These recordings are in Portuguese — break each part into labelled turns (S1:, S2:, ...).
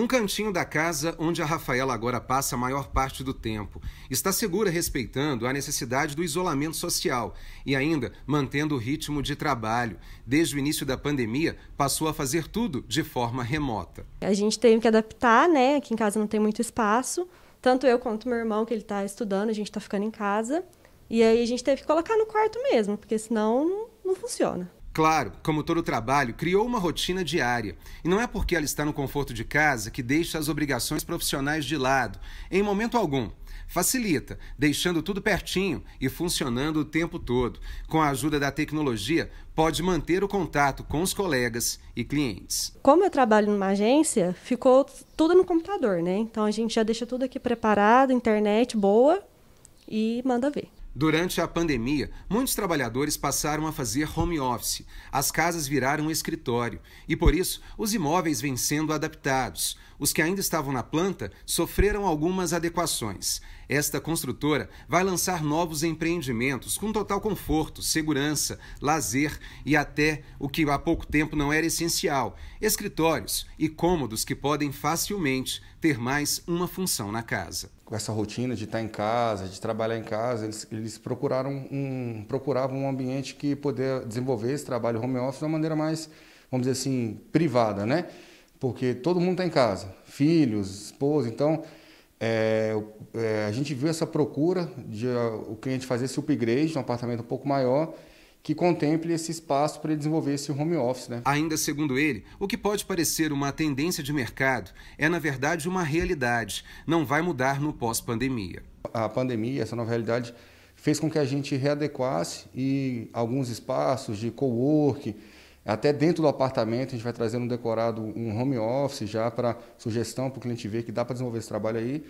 S1: Um cantinho da casa onde a Rafaela agora passa a maior parte do tempo. Está segura respeitando a necessidade do isolamento social e ainda mantendo o ritmo de trabalho. Desde o início da pandemia, passou a fazer tudo de forma remota.
S2: A gente teve que adaptar, né? Aqui em casa não tem muito espaço. Tanto eu quanto meu irmão, que ele está estudando, a gente está ficando em casa. E aí a gente teve que colocar no quarto mesmo, porque senão não funciona.
S1: Claro, como todo trabalho, criou uma rotina diária. E não é porque ela está no conforto de casa que deixa as obrigações profissionais de lado, em momento algum. Facilita, deixando tudo pertinho e funcionando o tempo todo. Com a ajuda da tecnologia, pode manter o contato com os colegas e clientes.
S2: Como eu trabalho numa agência, ficou tudo no computador, né? Então a gente já deixa tudo aqui preparado, internet boa e manda ver.
S1: Durante a pandemia, muitos trabalhadores passaram a fazer home office, as casas viraram escritório e, por isso, os imóveis vêm sendo adaptados. Os que ainda estavam na planta sofreram algumas adequações. Esta construtora vai lançar novos empreendimentos com total conforto, segurança, lazer e até o que há pouco tempo não era essencial: escritórios e cômodos que podem
S3: facilmente ter mais uma função na casa com essa rotina de estar em casa, de trabalhar em casa, eles, eles procuraram um, procuravam um ambiente que poder desenvolver esse trabalho home office de uma maneira mais, vamos dizer assim, privada, né? Porque todo mundo está em casa, filhos, esposa, então é, é, a gente viu essa procura de uh, o cliente fazer esse upgrade, um apartamento um pouco maior, que contemple esse espaço para desenvolver esse home office. Né? Ainda
S1: segundo ele, o que pode parecer uma tendência de mercado
S3: é, na verdade, uma realidade. Não vai mudar no pós-pandemia. A pandemia, essa nova realidade, fez com que a gente readequasse e alguns espaços de co-work, até dentro do apartamento, a gente vai trazendo um decorado, um home office já para sugestão para o cliente ver que dá para desenvolver esse trabalho aí.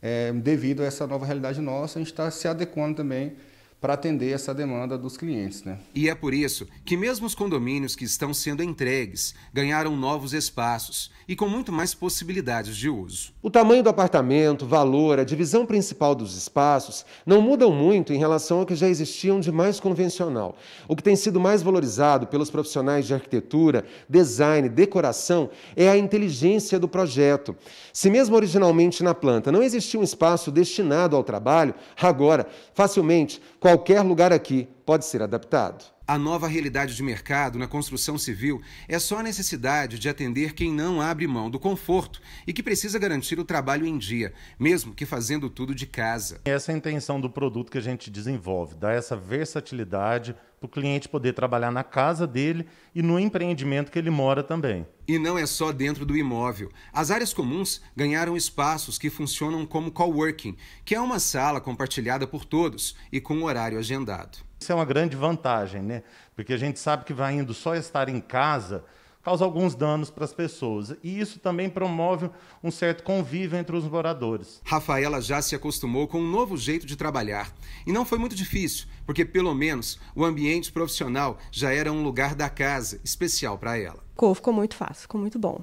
S3: É, devido a essa nova realidade nossa, a gente está se adequando também para atender essa demanda dos clientes. Né?
S1: E é por isso que, mesmo os condomínios que estão sendo entregues, ganharam novos espaços e com muito mais possibilidades de uso.
S4: O tamanho do apartamento, valor, a divisão principal dos espaços não mudam muito em relação ao que já existiam de mais convencional. O que tem sido mais valorizado pelos profissionais de arquitetura, design, decoração é a inteligência do projeto. Se, mesmo originalmente na planta, não existia um espaço destinado ao trabalho, agora, facilmente, qualquer lugar aqui pode ser adaptado.
S1: A nova realidade de mercado na construção civil é só a necessidade de atender quem não abre mão do conforto e que precisa garantir o trabalho em dia, mesmo que fazendo tudo de casa. Essa é a intenção do produto que a gente desenvolve, dar essa versatilidade para o cliente poder trabalhar na casa dele e no empreendimento que ele mora também. E não é só dentro do imóvel. As áreas comuns ganharam espaços que funcionam como coworking, que é uma sala compartilhada por todos e com horário agendado. Isso é uma grande vantagem, né? Porque a gente sabe que vai indo só estar em casa causa alguns danos para as pessoas. E isso também promove um certo convívio entre os moradores. Rafaela já se acostumou com um novo jeito de trabalhar. E não foi muito difícil, porque pelo menos o ambiente profissional já era um lugar da casa especial para ela.
S2: Ficou, ficou muito fácil, ficou muito bom.